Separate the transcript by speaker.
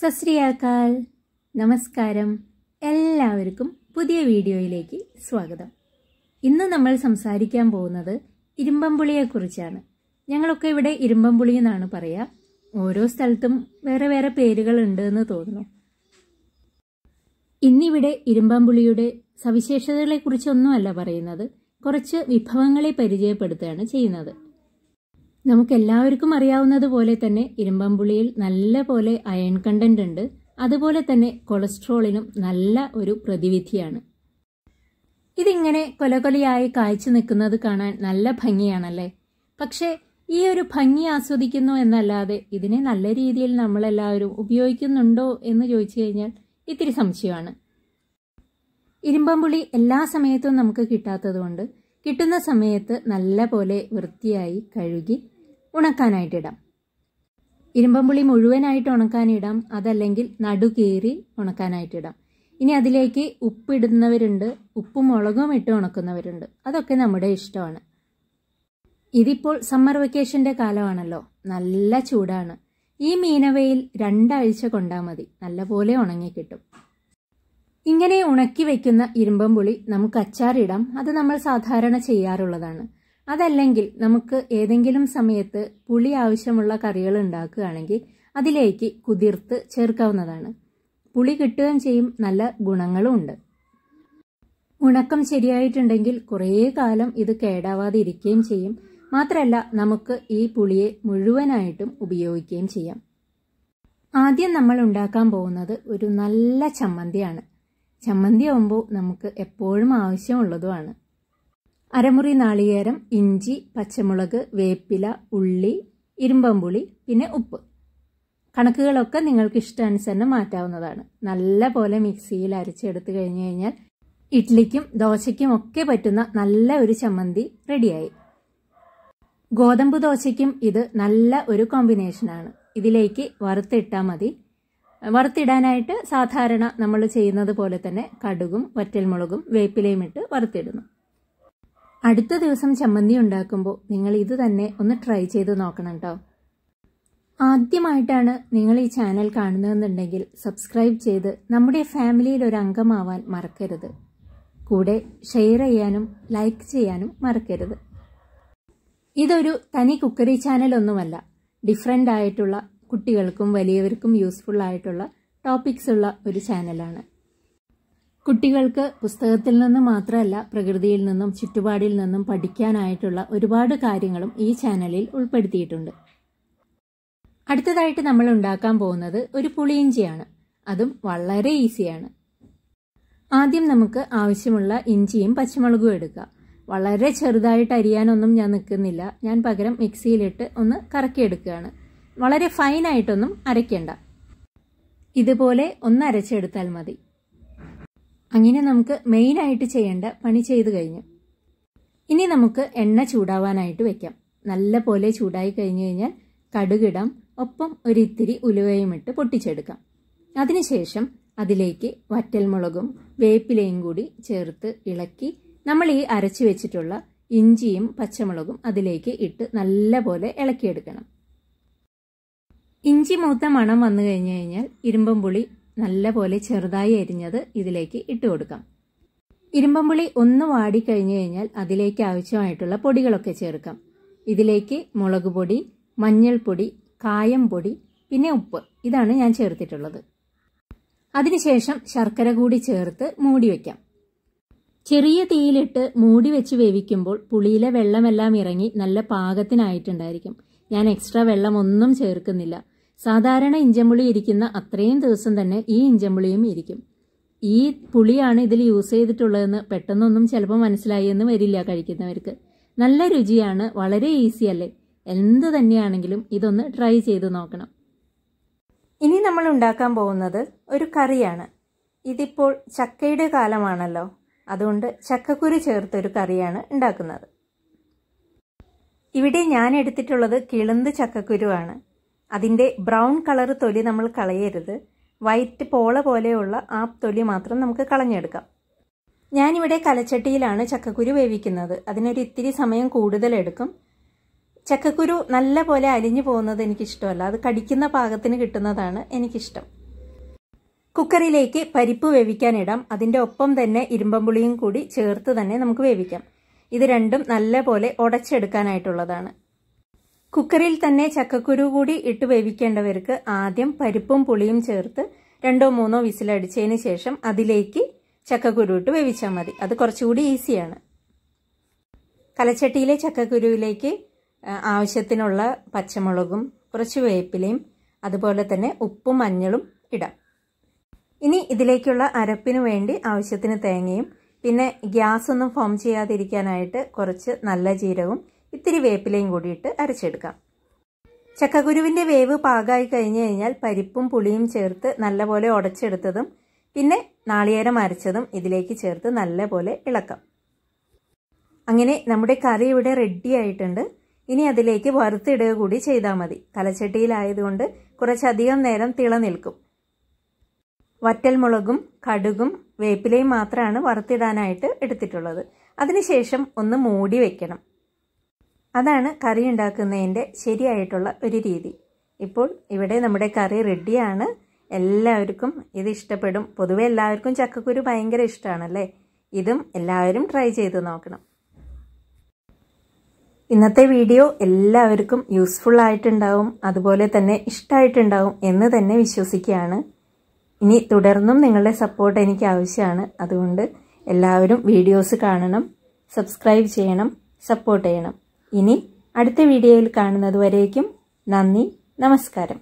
Speaker 1: സശ്രീയാക്കാൽ നമസ്കാരം എല്ലാവർക്കും പുതിയ വീഡിയോയിലേക്ക് സ്വാഗതം ഇന്ന് നമ്മൾ സംസാരിക്കാൻ പോകുന്നത് ഇരുമ്പമ്പുളിയെക്കുറിച്ചാണ് ഞങ്ങളൊക്കെ ഇവിടെ ഇരുമ്പമ്പുളി എന്നാണ് പറയുക ഓരോ സ്ഥലത്തും വേറെ വേറെ പേരുകൾ ഉണ്ട് എന്ന് തോന്നുന്നു ഇന്നിവിടെ ഇരുമ്പമ്പുളിയുടെ സവിശേഷതകളെക്കുറിച്ചൊന്നുമല്ല പറയുന്നത് കുറച്ച് വിഭവങ്ങളെ പരിചയപ്പെടുത്തുകയാണ് ചെയ്യുന്നത് നമുക്കെല്ലാവർക്കും അറിയാവുന്നതുപോലെ തന്നെ ഇരുമ്പമ്പുളിയിൽ നല്ല പോലെ അയൺ കണ്ടന്റ് ഉണ്ട് അതുപോലെ തന്നെ കൊളസ്ട്രോളിനും നല്ല ഒരു പ്രതിവിധിയാണ് ഇതിങ്ങനെ കൊലകൊലയായി കായ്ച്ചു നിൽക്കുന്നത് കാണാൻ നല്ല ഭംഗിയാണല്ലേ പക്ഷേ ഈ ഒരു ഭംഗി ആസ്വദിക്കുന്നു എന്നല്ലാതെ ഇതിനെ നല്ല രീതിയിൽ നമ്മളെല്ലാവരും ഉപയോഗിക്കുന്നുണ്ടോ എന്ന് ചോദിച്ചു കഴിഞ്ഞാൽ ഇത്തിരി സംശയമാണ് ഇരുമ്പമ്പുളി എല്ലാ സമയത്തും നമുക്ക് കിട്ടാത്തതുകൊണ്ട് കിട്ടുന്ന സമയത്ത് നല്ല പോലെ വൃത്തിയായി കഴുകി ഉണക്കാനായിട്ടിടാം ഇരുമ്പമ്പുളി മുഴുവനായിട്ട് ഉണക്കാനിടാം അതല്ലെങ്കിൽ നടുകേറി കീറി ഉണക്കാനായിട്ടിടാം ഇനി അതിലേക്ക് ഉപ്പിടുന്നവരുണ്ട് ഉപ്പും മുളകും ഇട്ട് ഉണക്കുന്നവരുണ്ട് അതൊക്കെ നമ്മുടെ ഇഷ്ടമാണ് ഇതിപ്പോൾ സമ്മർ വെക്കേഷന്റെ കാലമാണല്ലോ നല്ല ചൂടാണ് ഈ മീനവയിൽ രണ്ടാഴ്ച കൊണ്ടാൽ മതി നല്ലപോലെ ഉണങ്ങിക്കിട്ടും ഇങ്ങനെ ഉണക്കി വയ്ക്കുന്ന ഇരുമ്പമ്പുളി നമുക്ക് അച്ചാറിടാം അത് നമ്മൾ സാധാരണ ചെയ്യാറുള്ളതാണ് അതല്ലെങ്കിൽ നമുക്ക് ഏതെങ്കിലും സമയത്ത് പുളി ആവശ്യമുള്ള കറികൾ ഉണ്ടാക്കുകയാണെങ്കിൽ അതിലേക്ക് കുതിർത്ത് ചേർക്കാവുന്നതാണ് പുളി കിട്ടുകയും ചെയ്യും നല്ല ഗുണങ്ങളും ഉണ്ട് ഉണക്കം ശരിയായിട്ടുണ്ടെങ്കിൽ കുറേ കാലം ഇത് കേടാവാതെ ഇരിക്കുകയും ചെയ്യും മാത്രമല്ല നമുക്ക് ഈ പുളിയെ മുഴുവനായിട്ടും ഉപയോഗിക്കുകയും ചെയ്യാം ആദ്യം നമ്മൾ ഉണ്ടാക്കാൻ പോകുന്നത് ഒരു നല്ല ചമ്മന്തിയാണ് ചമ്മന്തി ആകുമ്പോൾ നമുക്ക് എപ്പോഴും ആവശ്യമുള്ളതുമാണ് അരമുറി നാളികേരം ഇഞ്ചി പച്ചമുളക് വേപ്പില ഉള്ളി ഇരുമ്പമ്പുളി പിന്നെ ഉപ്പ് കണക്കുകളൊക്കെ നിങ്ങൾക്ക് ഇഷ്ടാനുസരണം മാറ്റാവുന്നതാണ് നല്ല പോലെ മിക്സിയിൽ അരച്ചെടുത്ത് കഴിഞ്ഞു കഴിഞ്ഞാൽ ഇഡ്ലിക്കും ദോശയ്ക്കും ഒക്കെ പറ്റുന്ന നല്ല ഒരു ചമ്മന്തി റെഡിയായി ഗോതമ്പ് ദോശയ്ക്കും ഇത് നല്ല ഒരു കോമ്പിനേഷനാണ് ഇതിലേക്ക് വറുത്തിട്ടാൽ മതി വറുത്തിടാനായിട്ട് സാധാരണ നമ്മൾ ചെയ്യുന്നത് പോലെ തന്നെ കടുകും വറ്റൽമുളകും വേപ്പിലയും ഇട്ട് വറുത്തിടുന്നു അടുത്ത ദിവസം ചമ്മന്തി ഉണ്ടാക്കുമ്പോൾ നിങ്ങൾ ഇത് തന്നെ ഒന്ന് ട്രൈ ചെയ്ത് നോക്കണം കേട്ടോ ആദ്യമായിട്ടാണ് നിങ്ങൾ ഈ ചാനൽ കാണുന്നതെന്നുണ്ടെങ്കിൽ സബ്സ്ക്രൈബ് ചെയ്ത് നമ്മുടെ ഫാമിലിയിൽ ഒരു അംഗമാവാൻ മറക്കരുത് കൂടെ ഷെയർ ചെയ്യാനും ലൈക്ക് ചെയ്യാനും മറക്കരുത് ഇതൊരു തനി കുക്കറി ചാനലൊന്നുമല്ല ഡിഫറെൻ്റ് ആയിട്ടുള്ള കുട്ടികൾക്കും വലിയവർക്കും യൂസ്ഫുൾ ആയിട്ടുള്ള ടോപ്പിക്സ് ഉള്ള ഒരു ചാനലാണ് കുട്ടികൾക്ക് പുസ്തകത്തിൽ നിന്ന് മാത്രമല്ല പ്രകൃതിയിൽ നിന്നും ചുറ്റുപാടിൽ നിന്നും പഠിക്കാനായിട്ടുള്ള ഒരുപാട് കാര്യങ്ങളും ഈ ചാനലിൽ ഉൾപ്പെടുത്തിയിട്ടുണ്ട് അടുത്തതായിട്ട് നമ്മൾ ഉണ്ടാക്കാൻ പോകുന്നത് ഒരു പുളിയിഞ്ചിയാണ് അതും വളരെ ഈസിയാണ് ആദ്യം നമുക്ക് ആവശ്യമുള്ള ഇഞ്ചിയും പച്ചമുളകും എടുക്കുക വളരെ ചെറുതായിട്ട് അരിയാനൊന്നും ഞാൻ നിൽക്കുന്നില്ല ഞാൻ പകരം മിക്സിയിലിട്ട് ഒന്ന് കറക്കിയെടുക്കുകയാണ് വളരെ ഫൈനായിട്ടൊന്നും അരയ്ക്കേണ്ട ഇതുപോലെ ഒന്ന് അരച്ചെടുത്താൽ മതി അങ്ങനെ നമുക്ക് മെയിനായിട്ട് ചെയ്യേണ്ട പണി ചെയ്തു കഴിഞ്ഞു ഇനി നമുക്ക് എണ്ണ ചൂടാവാനായിട്ട് വെക്കാം നല്ല പോലെ ചൂടായി കഴിഞ്ഞു കഴിഞ്ഞാൽ കടുകിടം ഒപ്പം ഒരിത്തിരി ഉലുവയും ഇട്ട് പൊട്ടിച്ചെടുക്കാം അതിനുശേഷം അതിലേക്ക് വറ്റൽമുളകും വേപ്പിലയും കൂടി ചേർത്ത് ഇളക്കി നമ്മൾ ഈ അരച്ചു വെച്ചിട്ടുള്ള ഇഞ്ചിയും പച്ചമുളകും അതിലേക്ക് ഇട്ട് നല്ല പോലെ ഇളക്കിയെടുക്കണം ഇഞ്ചി മൂത്ത മണം വന്നു കഴിഞ്ഞു കഴിഞ്ഞാൽ ഇരുമ്പം പുളി നല്ലപോലെ ചെറുതായി അരിഞ്ഞത് ഇതിലേക്ക് ഇട്ട് കൊടുക്കാം ഇരുമ്പമ്പുളി ഒന്ന് വാടി കഴിഞ്ഞു കഴിഞ്ഞാൽ അതിലേക്ക് ആവശ്യമായിട്ടുള്ള പൊടികളൊക്കെ ചേർക്കാം ഇതിലേക്ക് മുളക് പൊടി മഞ്ഞൾപ്പൊടി കായം പൊടി പിന്നെ ഉപ്പ് ഇതാണ് ഞാൻ ചേർത്തിട്ടുള്ളത് അതിനുശേഷം ശർക്കര കൂടി ചേർത്ത് മൂടി വയ്ക്കാം ചെറിയ തീയിലിട്ട് മൂടി വെച്ച് വേവിക്കുമ്പോൾ പുളിയിലെ വെള്ളമെല്ലാം ഇറങ്ങി നല്ല പാകത്തിനായിട്ടുണ്ടായിരിക്കും ഞാൻ എക്സ്ട്രാ വെള്ളം ഒന്നും ചേർക്കുന്നില്ല സാധാരണ ഇഞ്ചമ്പുളി ഇരിക്കുന്ന അത്രയും ദിവസം തന്നെ ഈ ഇഞ്ചമ്പുളിയും ഇരിക്കും ഈ പുളിയാണ് ഇതിൽ യൂസ് ചെയ്തിട്ടുള്ളതെന്ന് പെട്ടെന്നൊന്നും ചിലപ്പോൾ മനസ്സിലായി എന്ന് വരില്ല കഴിക്കുന്നവർക്ക് നല്ല രുചിയാണ് വളരെ ഈസി അല്ലേ എന്ത് തന്നെയാണെങ്കിലും ഇതൊന്ന് ട്രൈ ചെയ്ത് നോക്കണം ഇനി നമ്മൾ ഉണ്ടാക്കാൻ പോകുന്നത് ഒരു കറിയാണ് ഇതിപ്പോൾ ചക്കയുടെ കാലമാണല്ലോ അതുകൊണ്ട് ചക്കക്കുരു ചേർത്തൊരു കറിയാണ് ഉണ്ടാക്കുന്നത് ഇവിടെ ഞാൻ എടുത്തിട്ടുള്ളത് കിളുന്ത് ചക്കക്കുരുവാണ് അതിൻ്റെ ബ്രൗൺ കളർ തൊലി നമ്മൾ കളയരുത് വൈറ്റ് പോള പോലെയുള്ള ആ തൊലി മാത്രം നമുക്ക് കളഞ്ഞെടുക്കാം ഞാനിവിടെ കലച്ചട്ടിയിലാണ് ചക്കക്കുരു വേവിക്കുന്നത് അതിനൊരു ഇത്തിരി സമയം കൂടുതലെടുക്കും ചക്കക്കുരു നല്ല പോലെ അലിഞ്ഞു പോകുന്നത് എനിക്കിഷ്ടമല്ല അത് കടിക്കുന്ന പാകത്തിന് കിട്ടുന്നതാണ് എനിക്കിഷ്ടം കുക്കറിലേക്ക് പരിപ്പ് വേവിക്കാനിടാം അതിൻ്റെ ഒപ്പം തന്നെ ഇരുമ്പമ്പുളിയും കൂടി ചേർത്ത് തന്നെ നമുക്ക് വേവിക്കാം ഇത് രണ്ടും നല്ല പോലെ ഉടച്ചെടുക്കാനായിട്ടുള്ളതാണ് കുക്കറിൽ തന്നെ ചക്കക്കുരു കൂടി ഇട്ട് വേവിക്കേണ്ടവർക്ക് ആദ്യം പരിപ്പും പുളിയും ചേർത്ത് രണ്ടോ മൂന്നോ വിസിലടിച്ചതിന് ശേഷം അതിലേക്ക് ചക്കക്കുരു ഇട്ട് വേവിച്ചാൽ മതി അത് കുറച്ചുകൂടി ഈസിയാണ് കലച്ചട്ടിയിലെ ചക്കക്കുരുവിലേക്ക് ആവശ്യത്തിനുള്ള പച്ചമുളകും കുറച്ച് വേപ്പിലയും അതുപോലെ തന്നെ ഉപ്പും മഞ്ഞളും ഇടാം ഇനി ഇതിലേക്കുള്ള അരപ്പിന് വേണ്ടി ആവശ്യത്തിന് തേങ്ങയും പിന്നെ ഗ്യാസ് ഒന്നും ഫോം ചെയ്യാതിരിക്കാനായിട്ട് കുറച്ച് നല്ല ജീരകവും ഇത്തിരി വേപ്പിലയും കൂടിയിട്ട് അരച്ചെടുക്കാം ചക്കകുരുവിൻ്റെ വേവ് പാകമായി കഴിഞ്ഞു കഴിഞ്ഞാൽ പരിപ്പും പുളിയും ചേർത്ത് നല്ലപോലെ ഉടച്ചെടുത്തതും പിന്നെ നാളികേരം അരച്ചതും ഇതിലേക്ക് ചേർത്ത് നല്ലപോലെ ഇളക്കാം അങ്ങനെ നമ്മുടെ കറി ഇവിടെ റെഡി ആയിട്ടുണ്ട് ഇനി അതിലേക്ക് വറുത്തിടുക കൂടി ചെയ്താൽ മതി തലച്ചട്ടിയിലായതുകൊണ്ട് കുറച്ചധികം നേരം തിള നിൽക്കും വറ്റൽമുളകും കടുകും വേപ്പിലയും മാത്രമാണ് വറുത്തിടാനായിട്ട് എടുത്തിട്ടുള്ളത് അതിനുശേഷം ഒന്ന് മൂടി വെക്കണം അതാണ് കറി ഉണ്ടാക്കുന്നതിൻ്റെ ശരിയായിട്ടുള്ള ഒരു രീതി ഇപ്പോൾ ഇവിടെ നമ്മുടെ കറി റെഡിയാണ് എല്ലാവർക്കും ഇത് ഇഷ്ടപ്പെടും പൊതുവെ എല്ലാവർക്കും ചക്കക്കുരു ഭയങ്കര ഇഷ്ടമാണല്ലേ ഇതും എല്ലാവരും ട്രൈ ചെയ്ത് നോക്കണം ഇന്നത്തെ വീഡിയോ എല്ലാവർക്കും യൂസ്ഫുൾ ആയിട്ടുണ്ടാവും അതുപോലെ തന്നെ ഇഷ്ടമായിട്ടുണ്ടാവും എന്ന് തന്നെ വിശ്വസിക്കുകയാണ് ഇനി തുടർന്നും നിങ്ങളുടെ സപ്പോർട്ട് എനിക്ക് ആവശ്യമാണ് അതുകൊണ്ട് എല്ലാവരും വീഡിയോസ് കാണണം സബ്സ്ക്രൈബ് ചെയ്യണം സപ്പോർട്ട് ചെയ്യണം ഇനി അടുത്ത വീഡിയോയിൽ കാണുന്നതുവരേക്കും നന്ദി നമസ്കാരം